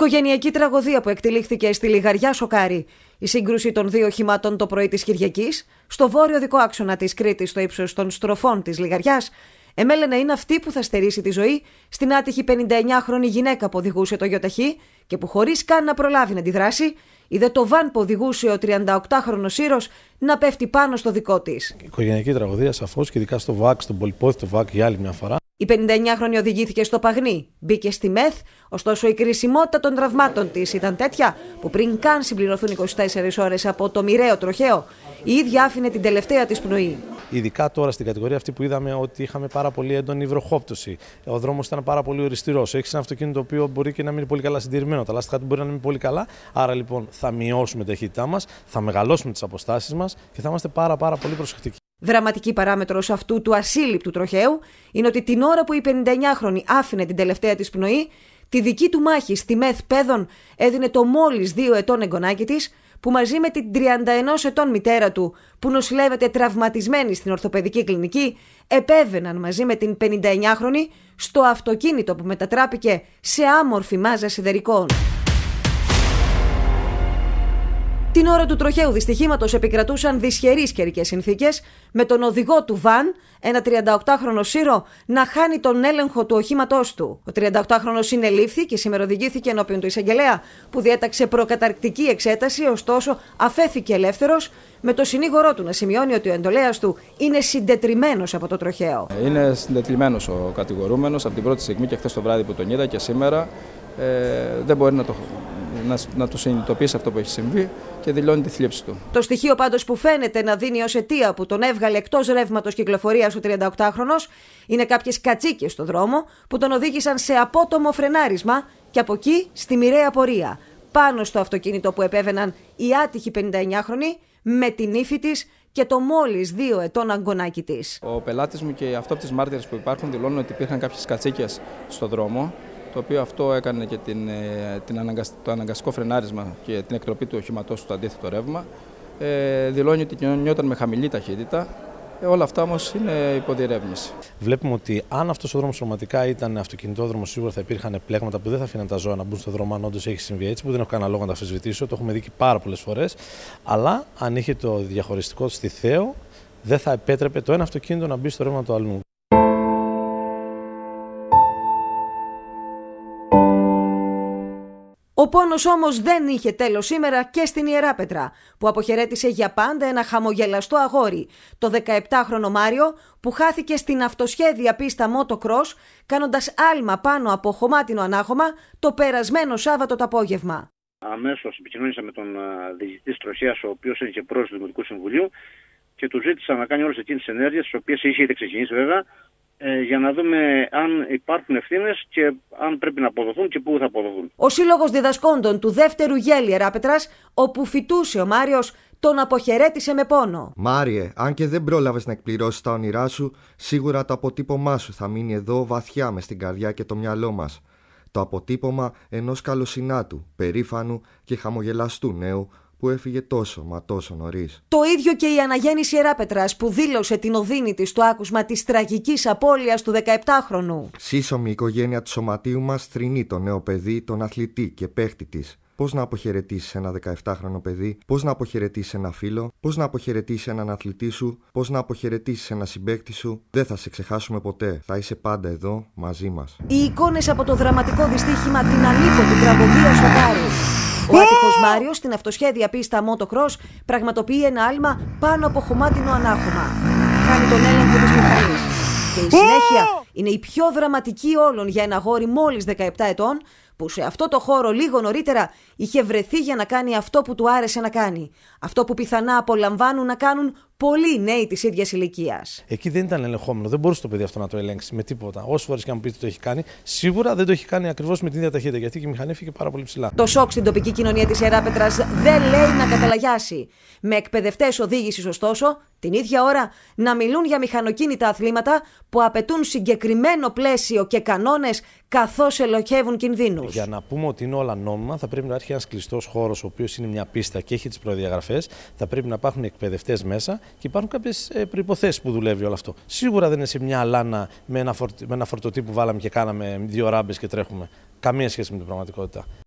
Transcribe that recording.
Οικογενειακή τραγωδία που εκτελήχθηκε στη Λιγαριά Σοκάρη, Η σύγκρουση των δύο οχημάτων το πρωί της Κυριακής, στο βόρειο δικό άξονα της Κρήτης, στο ύψος των στροφών της Λιγαριάς, εμέλε να είναι αυτή που θα στερήσει τη ζωή στην άτυχη 59χρονη γυναίκα που οδηγούσε το γιοταχή και που χωρίς καν να προλάβει να αντιδράσει, είδε το βαν που οδηγούσε ο 38χρονο Σύρος να πέφτει πάνω στο δικό της. Οικογενειακή τραγωδία σαφώς και ειδικά στο ΒΑΚ, στον πολυπόθητο ΒΑΚ για άλλη μια φορά. Η 59χρονη οδηγήθηκε στο παγνί, μπήκε στη μεθ, ωστόσο η κρισιμότητα των τραυμάτων της ήταν τέτοια που πριν καν συμπληρωθούν 24 ώρες από το μοιραίο τροχαίο, η ίδια άφηνε την τελευταία της πνοή. Ειδικά τώρα στην κατηγορία αυτή που είδαμε ότι είχαμε πάρα πολύ έντονη βροχόπτωση. Ο δρόμος ήταν πάρα πολύ οριστηρός. Έχεις ένα αυτοκίνητο το οποίο μπορεί και να είναι πολύ καλά συντηρημένο. Τα λάστιχα του μπορεί να είναι πολύ καλά. Άρα λοιπόν θα μειώσουμε ταχύτητά μας, θα μεγαλώσουμε τις αποστάσεις μας και θα είμαστε πάρα, πάρα πολύ προσεκτικοί. Δραματική παράμετρο αυτού του ασύλληπτου τροχαίου είναι ότι την ώρα που η 59χρονη άφηνε την τελευταία της πνοή, τη δική του μάχη στη μεθ Πέδων έδινε το μόλις 2 ετών εγγονάκι της, που μαζί με την 31 ετών μητέρα του, που νοσηλεύεται τραυματισμένη στην ορθοπαιδική κλινική, επέβαιναν μαζί με την 59χρονη στο αυτοκίνητο που μετατράπηκε σε άμορφη μάζα σιδερικών. Την ώρα του τροχαίου δυστυχήματος επικρατούσαν δυσχερείς καιρικές συνθήκες, με τον οδηγό του Βαν, ένα 38χρονο Σύρο, να χάνει τον έλεγχο του οχήματός του. Ο 38χρονο συνελήφθη και σήμερα οδηγήθηκε ενώπιον του εισαγγελέα, που διέταξε προκαταρκτική εξέταση, ωστόσο αφέθηκε ελεύθερος, με το συνήγορό του να σημειώνει ότι ο εντολέας του είναι συντετριμένος από το τροχαίο. Είναι συντετριμένος ο κατηγορούμενος από την πρώτη στιγμή και χθες το βράδυ που τον είδα και σήμερα. Ε, δεν μπορεί να το να, να το συνειδητοποιήσει αυτό που έχει συμβεί και δηλώνει τη θλίψη του. Το στοιχείο πάντως που φαίνεται να δίνει ως αιτία που τον έβγαλε εκτός ρεύματος κυκλοφορίας ο 38χρονο είναι κάποιες κατσίκες στο δρόμο που τον οδήγησαν σε απότομο φρενάρισμα και από εκεί στη μοιραία πορεία. Πάνω στο αυτοκίνητο που επέβαιναν οι άτυχοι 59χρονοι με την ύφη της και το μόλις δύο ετών αγκονάκι της. Ο πελάτης μου και οι τις μάρτυρες που υπάρχουν δηλώνουν ότι υπήρχαν κάποιες κατσίκες στο δρόμο το οποίο αυτό έκανε και την, ε, την αναγκασ... το αναγκαστικό φρενάρισμα και την εκτροπή του οχήματός του στο αντίθετο ρεύμα. Ε, δηλώνει ότι νιώταν με χαμηλή ταχύτητα. Ε, όλα αυτά όμως είναι υποδιερεύνηση. Βλέπουμε ότι αν αυτός ο δρόμος πραγματικά ήταν αυτοκινητόδρομος, σίγουρα θα υπήρχαν πλέγματα που δεν θα αφήναν τα ζώα να μπουν στο δρόμο. Αν όντως έχει συμβεί έτσι, που δεν έχω κανένα λόγο να τα αφισβητήσω, το έχουμε δει και πάρα πολλές φορές. Αλλά αν είχε το διαχωριστικό στη Θέο, δεν θα επέτρεπε το ένα αυτοκίνητο να μπει στο ρεύμα του αλλού. χρόνο όμως δεν είχε τέλος σήμερα και στην Ιεράπετρα, που αποχαιρέτησε για πάντα ένα χαμογελαστό αγόρι, το 17χρονο Μάριο, που χάθηκε στην αυτοσχέδια πίστα Motocross, κάνοντας άλμα πάνω από χωμάτινο ανάγωμα το περασμένο Σάββατο το απόγευμα. Αμέσως επικοινωνήσα με τον διοικητή Τροχίας, ο οποίος είναι και πρόεδρος του Δημοτικού Συμβουλίου, και του ζήτησα να κάνει όλες εκείνες τις ενέργειες, τις οποίες είχε ξεκινήσει βέβαια, ε, για να δούμε αν υπάρχουν ευθύνες και αν πρέπει να αποδοθούν και πού θα αποδοθούν. Ο Σύλλογος Διδασκόντων του δεύτερου γέλη Ράπετρα, όπου φοιτούσε ο Μάριος, τον αποχαιρέτησε με πόνο. Μάριε, αν και δεν πρόλαβες να εκπληρώσεις τα όνειρά σου, σίγουρα το αποτύπωμά σου θα μείνει εδώ βαθιά μες στην καρδιά και το μυαλό μας. Το αποτύπωμα ενός καλοσυνάτου, περήφανου και χαμογελαστού νέου που έφυγε τόσο μα τόσο νωρίς. Το ίδιο και η Αναγέννηση Εράπετρα που δήλωσε την οδύνη της στο άκουσμα της τραγικής απώλειας του 17χρονου. Σύσσωμη η οικογένεια του σωματείου μας θρυνεί το νέο παιδί, τον αθλητή και παίχτη της. Πώς να αποχαιρετήσεις ένα 17χρονο παιδί, πώς να αποχαιρετήσεις ένα φίλο, πώς να αποχαιρετήσεις έναν αθλητή σου, πώς να αποχαιρετήσεις ένα συμπέκτη σου. Δεν θα σε ξεχάσουμε ποτέ. Θα είσαι πάντα εδώ μαζί μας. Οι εικόνες από το δραματικό δυστύχημα την του τραγωδία ο άτυχος Μάριος στην αυτοσχέδια πίστα Motocross πραγματοποιεί ένα άλμα πάνω από χωμάτινο ανάχωμα. Κάνει τον έλεγχο της μηχανής. Και η συνέχεια είναι η πιο δραματική όλων για ένα γόρι μόλις 17 ετών που σε αυτό το χώρο λίγο νωρίτερα είχε βρεθεί για να κάνει αυτό που του άρεσε να κάνει. Αυτό που πιθανά απολαμβάνουν να κάνουν πολλοί νέοι της ίδιας ηλικίας. Εκεί δεν ήταν ελεγχόμενο, δεν μπορούσε το παιδί αυτό να το ελέγξει με τίποτα. Όσες φορές και αν πείτε το έχει κάνει, σίγουρα δεν το έχει κάνει ακριβώς με την ίδια ταχύτητα γιατί και η μηχανή έφυγε πάρα πολύ ψηλά. Το σοκ στην τοπική κοινωνία της Ιεράπετρας δεν λέει να καταλαγιάσει. Με εκπαιδευτές οδήγησης, ωστόσο, την ίδια ώρα να μιλούν για μηχανοκίνητα αθλήματα που απαιτούν συγκεκριμένο πλαίσιο και κανόνες καθώς ελοχεύουν κινδύνους. Για να πούμε ότι είναι όλα νόμιμα, θα πρέπει να υπάρχει ένας κλειστός χώρος, ο οποίος είναι μια πίστα και έχει τις προδιαγραφές. Θα πρέπει να υπάρχουν εκπαιδευτές μέσα και υπάρχουν κάποιες ε, προποθέσει που δουλεύει όλο αυτό. Σίγουρα δεν είναι σε μια λάνα με ένα, φορτ... με ένα φορτωτή που βάλαμε και κάναμε δύο ράμπες και τρέχουμε. Καμία σχέση με την πραγματικότητα.